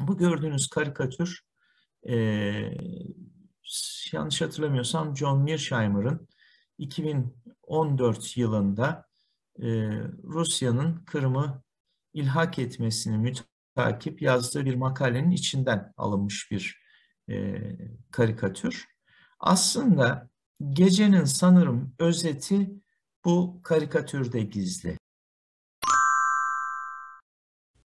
Bu gördüğünüz karikatür e, yanlış hatırlamıyorsam John Mearsheimer'ın 2014 yılında e, Rusya'nın Kırım'ı ilhak etmesini mütakip yazdığı bir makalenin içinden alınmış bir e, karikatür. Aslında gecenin sanırım özeti bu karikatürde gizli.